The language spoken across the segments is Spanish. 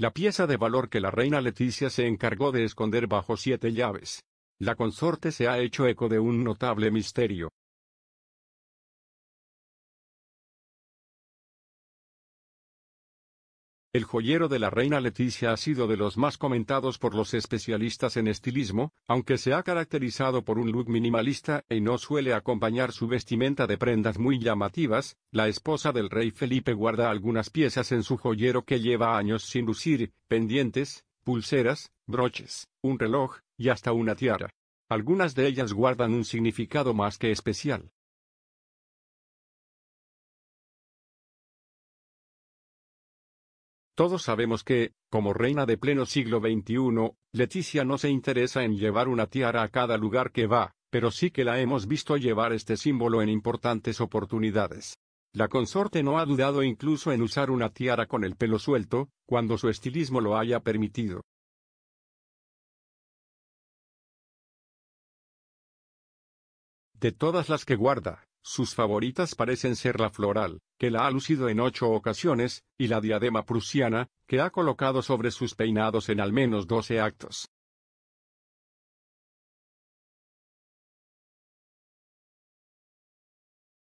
La pieza de valor que la reina Leticia se encargó de esconder bajo siete llaves. La consorte se ha hecho eco de un notable misterio, El joyero de la reina Leticia ha sido de los más comentados por los especialistas en estilismo, aunque se ha caracterizado por un look minimalista y no suele acompañar su vestimenta de prendas muy llamativas, la esposa del rey Felipe guarda algunas piezas en su joyero que lleva años sin lucir, pendientes, pulseras, broches, un reloj, y hasta una tiara. Algunas de ellas guardan un significado más que especial. Todos sabemos que, como reina de pleno siglo XXI, Leticia no se interesa en llevar una tiara a cada lugar que va, pero sí que la hemos visto llevar este símbolo en importantes oportunidades. La consorte no ha dudado incluso en usar una tiara con el pelo suelto, cuando su estilismo lo haya permitido. De todas las que guarda, sus favoritas parecen ser la floral, que la ha lucido en ocho ocasiones, y la diadema prusiana, que ha colocado sobre sus peinados en al menos doce actos.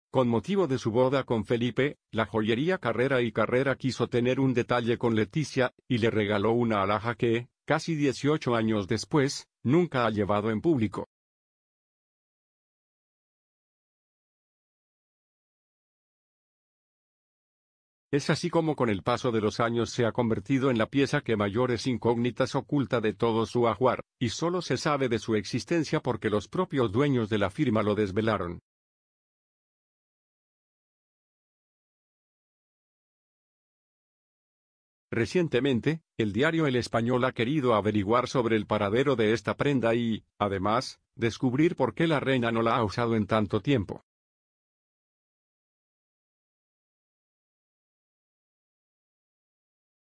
Con motivo de su boda con Felipe, la joyería Carrera y Carrera quiso tener un detalle con Leticia, y le regaló una alhaja que, casi 18 años después, nunca ha llevado en público. Es así como con el paso de los años se ha convertido en la pieza que mayores incógnitas oculta de todo su ajuar, y solo se sabe de su existencia porque los propios dueños de la firma lo desvelaron. Recientemente, el diario El Español ha querido averiguar sobre el paradero de esta prenda y, además, descubrir por qué la reina no la ha usado en tanto tiempo.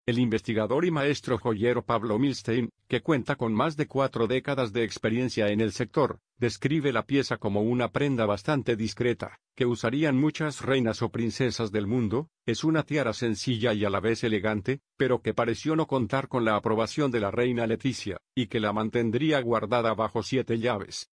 El investigador y maestro joyero Pablo Milstein, que cuenta con más de cuatro décadas de experiencia en el sector, describe la pieza como una prenda bastante discreta, que usarían muchas reinas o princesas del mundo, es una tiara sencilla y a la vez elegante, pero que pareció no contar con la aprobación de la reina Leticia, y que la mantendría guardada bajo siete llaves.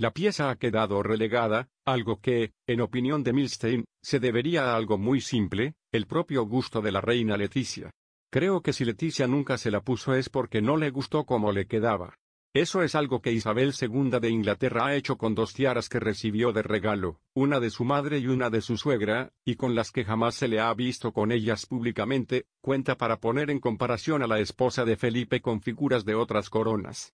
La pieza ha quedado relegada, algo que, en opinión de Milstein, se debería a algo muy simple, el propio gusto de la reina Leticia. Creo que si Leticia nunca se la puso es porque no le gustó como le quedaba. Eso es algo que Isabel II de Inglaterra ha hecho con dos tiaras que recibió de regalo, una de su madre y una de su suegra, y con las que jamás se le ha visto con ellas públicamente, cuenta para poner en comparación a la esposa de Felipe con figuras de otras coronas.